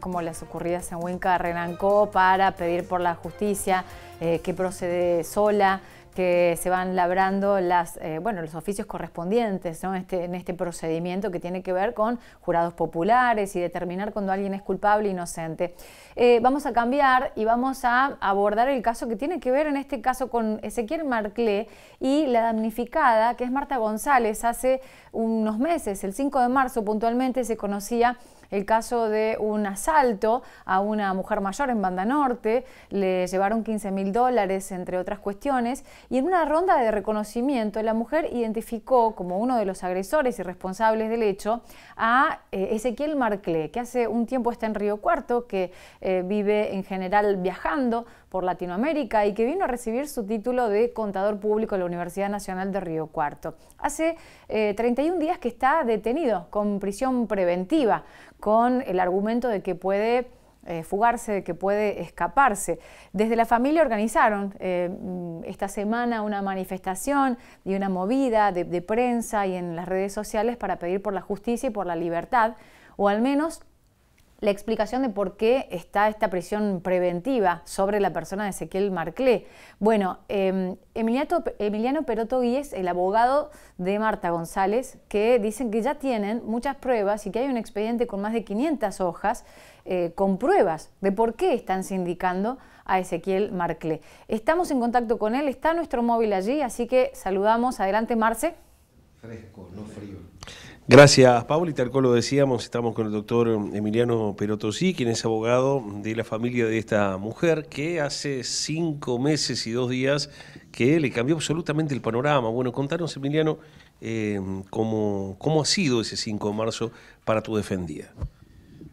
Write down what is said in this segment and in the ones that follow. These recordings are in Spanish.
como las ocurridas en Huinca Renancó para pedir por la justicia eh, que procede sola, que se van labrando las, eh, bueno, los oficios correspondientes este, en este procedimiento que tiene que ver con jurados populares y determinar cuando alguien es culpable e inocente. Eh, vamos a cambiar y vamos a abordar el caso que tiene que ver en este caso con Ezequiel Marclé y la damnificada, que es Marta González. Hace unos meses, el 5 de marzo puntualmente, se conocía el caso de un asalto a una mujer mayor en Banda Norte. Le llevaron 15 mil dólares, entre otras cuestiones, y en una ronda de reconocimiento la mujer identificó como uno de los agresores y responsables del hecho a eh, Ezequiel Marclé, que hace un tiempo está en Río Cuarto, que eh, vive en general viajando por Latinoamérica y que vino a recibir su título de contador público en la Universidad Nacional de Río Cuarto. Hace 31 eh, días que está detenido con prisión preventiva, con el argumento de que puede eh, fugarse, que puede escaparse. Desde la familia organizaron eh, mm, esta semana una manifestación y una movida de prensa y en las redes sociales para pedir por la justicia y por la libertad, o al menos la explicación de por qué está esta prisión preventiva sobre la persona de Ezequiel Marclé. Bueno, em, Emiliano, Emiliano Peroto Guíes, el abogado de Marta González, que dicen que ya tienen muchas pruebas y que hay un expediente con más de 500 hojas eh, con pruebas de por qué están sindicando a Ezequiel Marclé. Estamos en contacto con él, está nuestro móvil allí, así que saludamos. Adelante, Marce. Fresco, no frío. Gracias, Pauli, Y tal cual lo decíamos, estamos con el doctor Emiliano Perotosí, quien es abogado de la familia de esta mujer que hace cinco meses y dos días que le cambió absolutamente el panorama. Bueno, contanos, Emiliano, eh, cómo, ha sido ese 5 de marzo para tu defendida.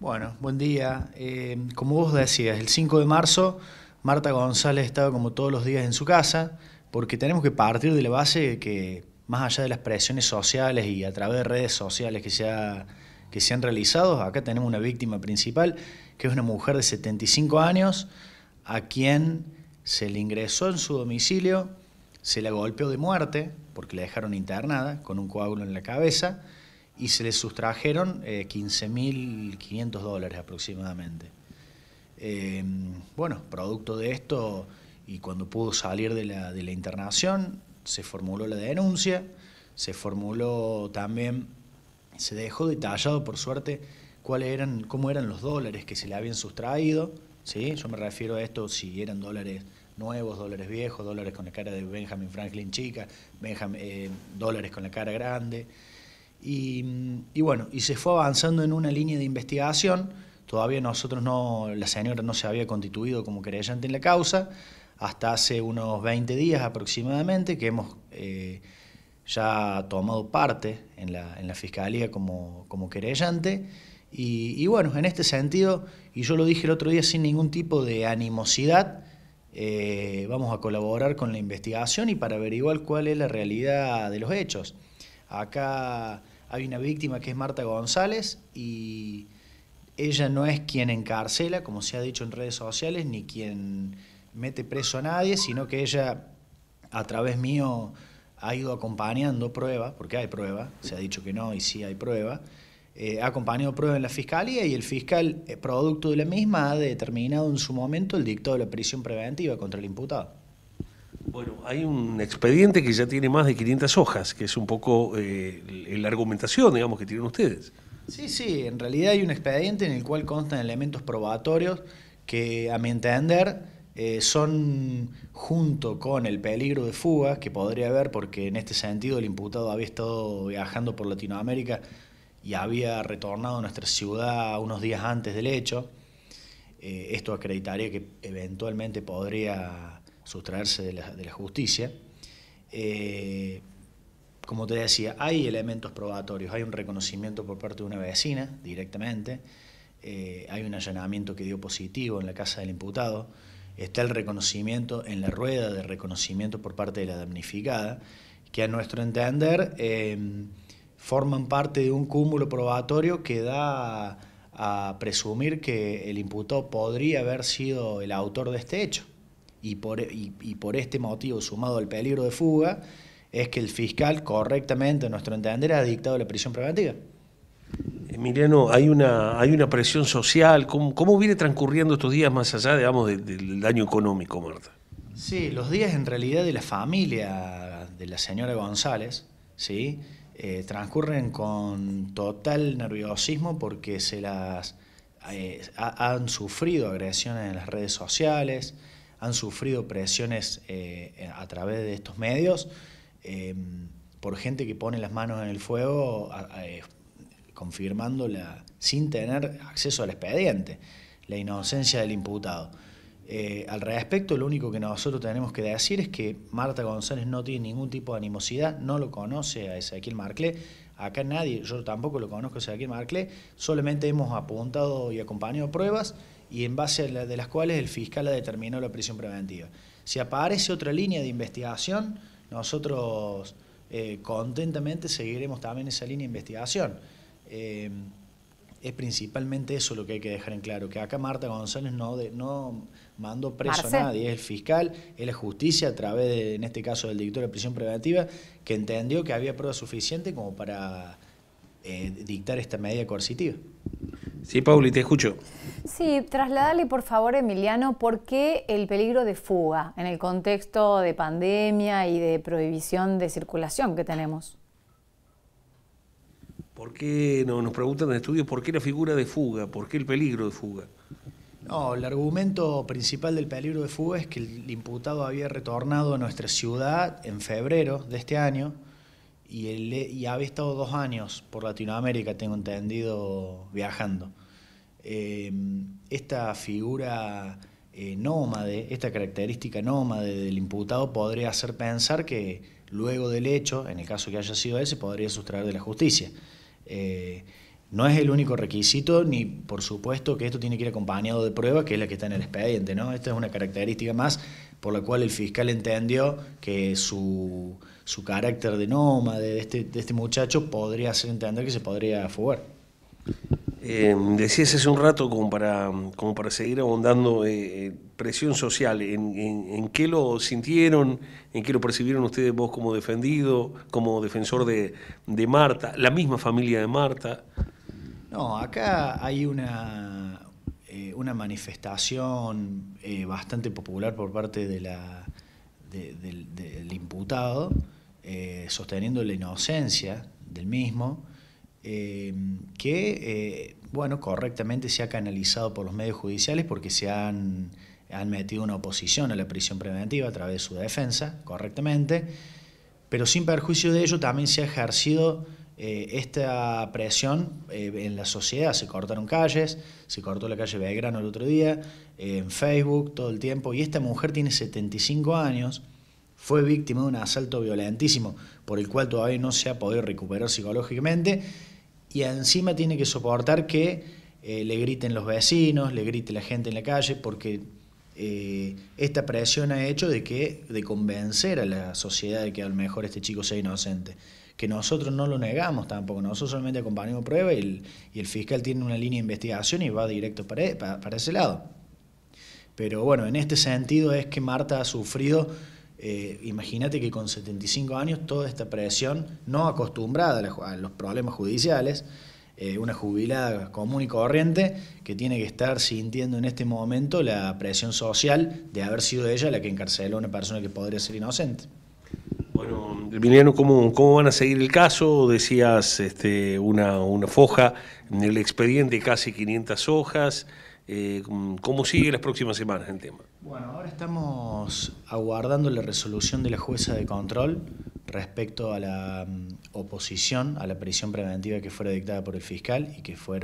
Bueno, buen día. Eh, como vos decías, el 5 de marzo Marta González estaba como todos los días en su casa, porque tenemos que partir de la base que más allá de las presiones sociales y a través de redes sociales que se, han realizado, acá tenemos una víctima principal, que es una mujer de 75 años, a quien se le ingresó en su domicilio, se la golpeó de muerte, porque la dejaron internada, con un coágulo en la cabeza, y se le sustrajeron eh, mil 15.500 dólares aproximadamente. Em, bueno, producto de esto, y cuando pudo salir de la, de la internación, se formuló la denuncia, se formuló también, se dejó detallado por suerte cuáles eran, cómo eran los dólares que se le habían sustraído, ¿sí? yo me refiero a esto si eran dólares nuevos, dólares viejos, dólares con la cara de Benjamin Franklin chica, eh, dólares con la cara grande. Y, y, bueno, y se fue avanzando en una línea de investigación. Todavía nosotros no, la señora no se había constituido como creyente en la causa, hasta hace unos 20 días aproximadamente, que hemos eh, ya tomado parte en la, Fiscalía como, querellante. Y, bueno, en este sentido, y yo lo dije el otro día sin ningún tipo de animosidad, eh, vamos a colaborar con la investigación y para averiguar cuál es la realidad de los hechos. Acá hay una víctima que es Marta González y ella no es quien encarcela, como se ha dicho en redes sociales, ni quien mete preso a nadie, sino que ella, a través mío, ha ido acompañando prueba, porque hay prueba, se ha dicho que no y sí hay prueba, eh, ha acompañado prueba en la fiscalía y el fiscal, eh, producto de la misma, ha determinado en su momento el dictado de la prisión preventiva contra el imputado. Bueno, hay un expediente que ya tiene más de 500 hojas, que es un poco eh, la argumentación, digamos, que tienen ustedes. Sí, sí, en realidad hay un expediente en el cual constan elementos probatorios que, a mi entender, eh, son, junto con el peligro de fuga que podría haber, porque en este sentido el imputado había estado viajando por Latinoamérica y había retornado a nuestra ciudad unos días antes del hecho, eh, esto acreditaría que eventualmente podría sustraerse de la, justicia. Eh, como te decía, hay elementos probatorios, hay un reconocimiento por parte de una vecina directamente, hay un allanamiento que dio positivo en la casa del imputado, está el reconocimiento en la rueda de reconocimiento por parte de la damnificada, que a nuestro entender em, forman parte de un cúmulo probatorio que da a, presumir que el imputado podría haber sido el autor de este hecho. Y por, e, y por este motivo, sumado al peligro de fuga, es que el fiscal correctamente, a nuestro entender, ha dictado la prisión preventiva. Emiliano, hay una, hay una presión social. ¿Cómo, viene transcurriendo estos días más allá, del, daño económico, Marta? Sí, los días en realidad de la familia de la señora González, ¿sí? Eh, transcurren con total nerviosismo porque se las eh, han sufrido agresiones en las redes sociales, han sufrido presiones eh, a través de estos medios por gente que pone las manos en el fuego la sin tener acceso al expediente, la inocencia del imputado. Eh, al respecto, lo único que nosotros tenemos que decir es que Marta González no tiene ningún tipo de animosidad, no lo conoce a Ezequiel Marclé, acá nadie, yo tampoco lo conozco a Ezequiel Marclé, solamente hemos apuntado y acompañado pruebas y en base a de las cuales el fiscal ha determinado la prisión preventiva. Si aparece otra línea de investigación, nosotros eh, contentamente seguiremos también esa línea de investigación. Em, es principalmente eso lo que hay que dejar en claro, que acá Marta González no, de, no mandó preso a nadie, es el fiscal, es la justicia a través, en este caso, del director de prisión preventiva, que entendió que había prueba suficiente como para eh, dictar esta medida coercitiva. Sí, Pauli, te escucho. Sí, trasladale por favor, Emiliano, por qué el peligro de fuga en el contexto de pandemia y de prohibición de circulación que tenemos. ¿Por qué nos preguntan en el estudio por qué la figura de fuga? ¿Por qué el peligro de fuga? No, el argumento principal del peligro de fuga es que el imputado había retornado a nuestra ciudad en febrero de este año y, e, y había estado dos años por Latinoamérica, tengo entendido, viajando. Em, esta figura eh, nómade, esta característica nómade del imputado podría hacer pensar que luego del hecho, en el caso que haya sido ese, podría sustraer de la justicia. Eh, no es el único requisito, ni por supuesto que esto tiene que ir acompañado de prueba, que es la que está en el expediente, ¿no? Esta es una característica más por la cual el fiscal entendió que su, su carácter de nómade de este, de este muchacho podría hacer entender que se podría fugar. Eh, decías hace un rato, como para, como para seguir abondando, eh, eh, presión social, ¿En, qué lo sintieron? ¿En qué lo percibieron ustedes vos como defendido, como defensor de, Marta, la misma familia de Marta? No, acá hay una, una manifestación bastante popular por parte de la, del imputado, sosteniendo la inocencia del mismo eh, que, eh, bueno, correctamente se ha canalizado por los medios judiciales porque se han, han metido una oposición a la prisión preventiva a través de su defensa, correctamente, pero sin perjuicio de ello también se ha ejercido eh, esta presión en la sociedad. Se cortaron calles, se cortó la calle Belgrano el otro día, en Facebook todo el tiempo, y esta mujer tiene 75 años fue víctima de un asalto violentísimo, por el cual todavía no se ha podido recuperar psicológicamente, y encima tiene que soportar que eh, le griten los vecinos, le grite la gente en la calle, porque eh, esta presión ha hecho de, que, de convencer a la sociedad de que a lo mejor este chico sea inocente. Que nosotros no lo negamos tampoco, nosotros solamente acompañamos pruebas y el, fiscal tiene una línea de investigación y va directo para ese lado. Pero bueno, en este sentido es que Marta ha sufrido eh, imagínate que con 75 años toda esta presión, no acostumbrada a, los problemas judiciales, eh, una jubilada común y corriente que tiene que estar sintiendo en este momento la presión social de haber sido ella la que encarceló a una persona que podría ser inocente. Bueno, Emiliano, ¿cómo, ¿cómo, van a seguir el caso? Decías este, una, foja en el expediente casi 500 hojas. Eh, ¿Cómo sigue las próximas semanas el tema? Bueno, ahora estamos aguardando la resolución de la jueza de control respecto a la mm, oposición a la prisión preventiva que fue dictada por el fiscal y que fue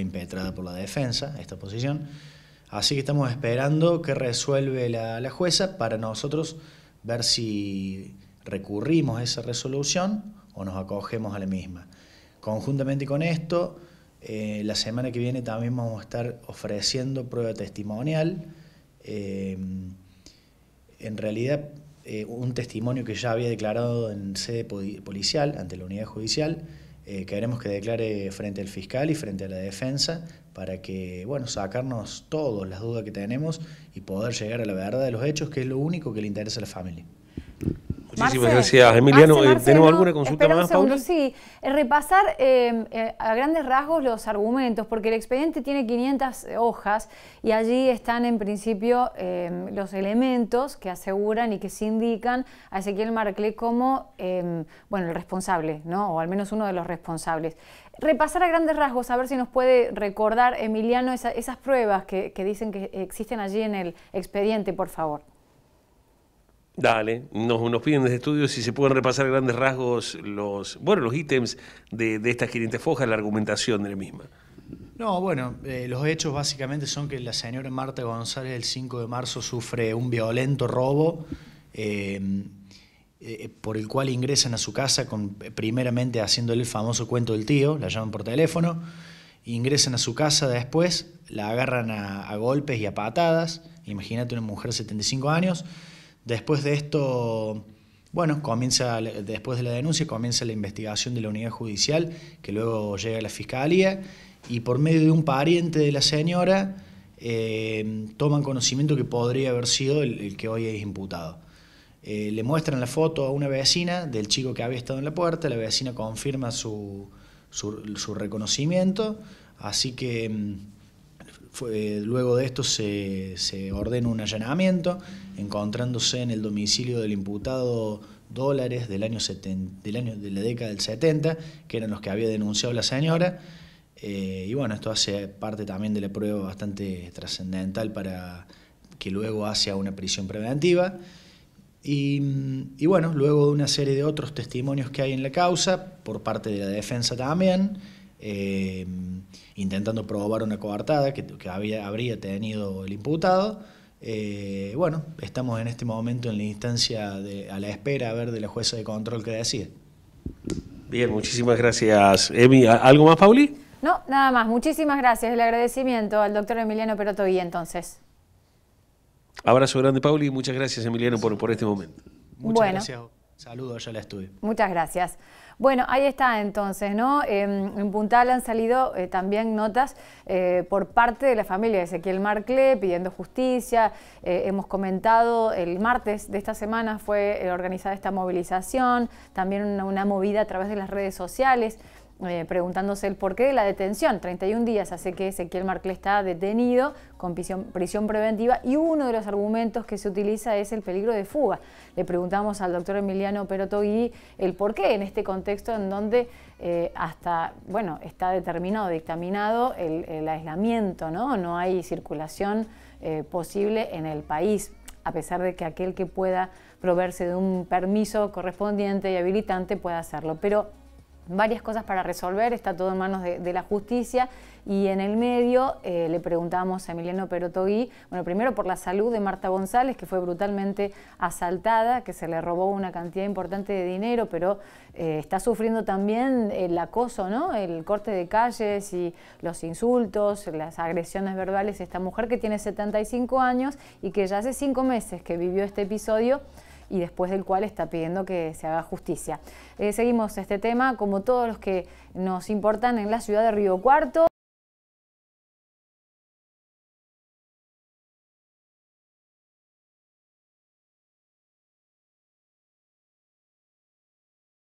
impetrada por la defensa, esta oposición. Así que estamos esperando que resuelve la, la jueza para nosotros ver si recurrimos a esa resolución o nos acogemos a la misma. Conjuntamente con esto, eh, la semana que viene también vamos a estar ofreciendo prueba testimonial. Eh, en realidad, eh, un testimonio que ya había declarado en sede policial, ante la unidad judicial, queremos que declare frente al fiscal y frente a la defensa para que, bueno, sacarnos todas las dudas que tenemos y poder llegar a la verdad de los hechos, que es lo único que le interesa a la familia. Muchísimas gracias, Emiliano. Eh, ¿Tenemos alguna consulta más, Sí, eh, repasar eh, a grandes rasgos los argumentos, porque el expediente tiene 500 hojas y allí están en principio los elementos que aseguran y que se indican a Ezequiel Marclé como, em, bueno, el responsable, ¿no? O al menos uno de los responsables. Repasar a grandes rasgos, a ver si nos puede recordar, Emiliano, esas pruebas que, que dicen que existen allí en el expediente, por favor. Dale, nos, nos piden desde estudios si se pueden repasar grandes rasgos los, bueno, los ítems de, de estas foja, la argumentación de la misma. No, bueno, eh, los hechos básicamente son que la señora Marta González el 5 de marzo sufre un violento robo eh, eh, por el cual ingresan a su casa con, primeramente haciéndole el famoso cuento del tío, la llaman por teléfono, ingresan a su casa después, la agarran a, a golpes y a patadas, imagínate una mujer de 75 años, Después de esto, bueno, comienza, después de la denuncia comienza la investigación de la unidad judicial, que luego llega a la fiscalía, y por medio de un pariente de la señora eh, toman conocimiento que podría haber sido el, que hoy es imputado. Eh, le muestran la foto a una vecina del chico que había estado en la puerta, la vecina confirma su, su reconocimiento, así que mm, luego de esto se, se, ordena un allanamiento, encontrándose en el domicilio del imputado dólares del año, de la década del 70, que eran los que había denunciado la señora. Eh, y bueno, esto hace parte también de la prueba bastante trascendental para que luego hace una prisión preventiva. Y, y bueno, luego de una serie de otros testimonios que hay en la causa, por parte de la defensa también, Em, intentando probar una coartada que, había, habría tenido el imputado. Eh, bueno, estamos en este momento en la instancia a la espera a ver de la jueza de control que decía Bien, muchísimas gracias, Emi. ¿Algo más, Pauli? No, nada más. Muchísimas gracias. El agradecimiento al doctor Emiliano Perotoví, entonces. Abrazo grande, Pauli, y muchas gracias, Emiliano, por, por este momento. Muchas gracias. Saludos ya la estuve. Muchas gracias. Bueno, ahí está entonces, ¿no? Em, en Puntal han salido eh, también notas eh, por parte de la familia de Ezequiel Marcle pidiendo justicia. Eh, hemos comentado, el martes de esta semana fue organizada esta movilización, también una movida a través de las redes sociales. Eh, preguntándose el porqué de la detención. 31 días hace que Ezequiel Marclé está detenido con prisión, preventiva y uno de los argumentos que se utiliza es el peligro de fuga. Le preguntamos al doctor Emiliano Perotogui el porqué en este contexto en donde eh, hasta, bueno, está determinado, dictaminado el, aislamiento, ¿no? No hay circulación eh, posible en el país a pesar de que aquel que pueda proveerse de un permiso correspondiente y habilitante pueda hacerlo. Pero varias cosas para resolver, está todo en manos de, la justicia y en el medio eh, le preguntamos a Emiliano Perotogui, bueno, primero por la salud de Marta González, que fue brutalmente asaltada, que se le robó una cantidad importante de dinero, pero eh, está sufriendo también el acoso, ¿no? El corte de calles y los insultos, las agresiones verbales. Esta mujer que tiene 75 años y que ya hace cinco meses que vivió este episodio, y después del cual está pidiendo que se haga justicia. Eh, seguimos este tema, como todos los que nos importan en la ciudad de Río Cuarto.